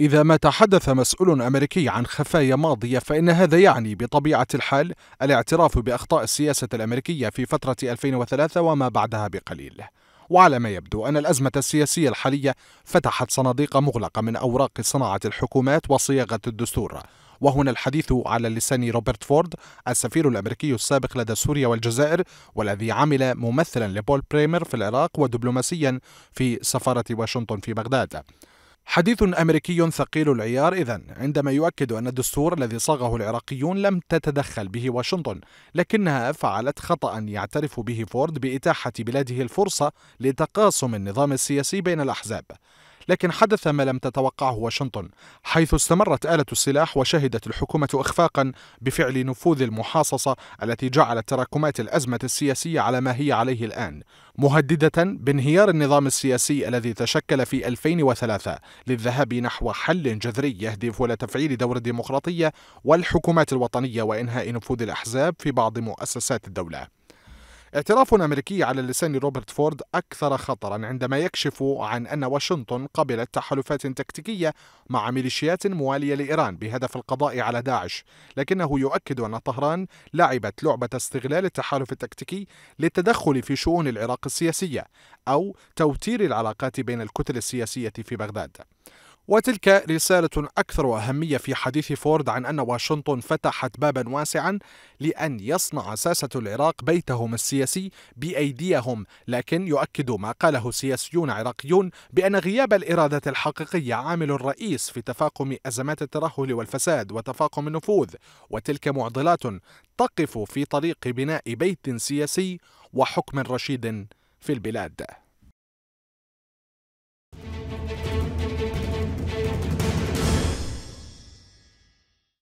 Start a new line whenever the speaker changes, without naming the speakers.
إذا ما تحدث مسؤول أمريكي عن خفايا ماضية فإن هذا يعني بطبيعة الحال الاعتراف بأخطاء السياسة الأمريكية في فترة 2003 وما بعدها بقليل. وعلى ما يبدو أن الأزمة السياسية الحالية فتحت صناديق مغلقة من أوراق صناعة الحكومات وصياغة الدستور وهنا الحديث على لسان روبرت فورد السفير الأمريكي السابق لدى سوريا والجزائر والذي عمل ممثلا لبول بريمر في العراق ودبلوماسيا في سفارة واشنطن في بغداد حديث أمريكي ثقيل العيار إذا عندما يؤكد أن الدستور الذي صاغه العراقيون لم تتدخل به واشنطن لكنها فعلت خطأ يعترف به فورد بإتاحة بلاده الفرصة لتقاسم النظام السياسي بين الأحزاب لكن حدث ما لم تتوقعه واشنطن حيث استمرت آلة السلاح وشهدت الحكومة إخفاقا بفعل نفوذ المحاصصة التي جعلت تراكمات الأزمة السياسية على ما هي عليه الآن مهددة بانهيار النظام السياسي الذي تشكل في 2003 للذهاب نحو حل جذري يهدف إلى تفعيل دور الديمقراطية والحكومات الوطنية وإنهاء نفوذ الأحزاب في بعض مؤسسات الدولة اعتراف أمريكي على لسان روبرت فورد أكثر خطرا عندما يكشف عن أن واشنطن قبلت تحالفات تكتيكية مع ميليشيات موالية لإيران بهدف القضاء على داعش لكنه يؤكد أن طهران لعبت لعبة استغلال التحالف التكتيكي للتدخل في شؤون العراق السياسية أو توتير العلاقات بين الكتل السياسية في بغداد وتلك رسالة أكثر أهمية في حديث فورد عن أن واشنطن فتحت بابا واسعا لأن يصنع ساسة العراق بيتهم السياسي بأيديهم لكن يؤكد ما قاله سياسيون عراقيون بأن غياب الإرادة الحقيقية عامل رئيس في تفاقم أزمات الترهل والفساد وتفاقم النفوذ وتلك معضلات تقف في طريق بناء بيت سياسي وحكم رشيد في البلاد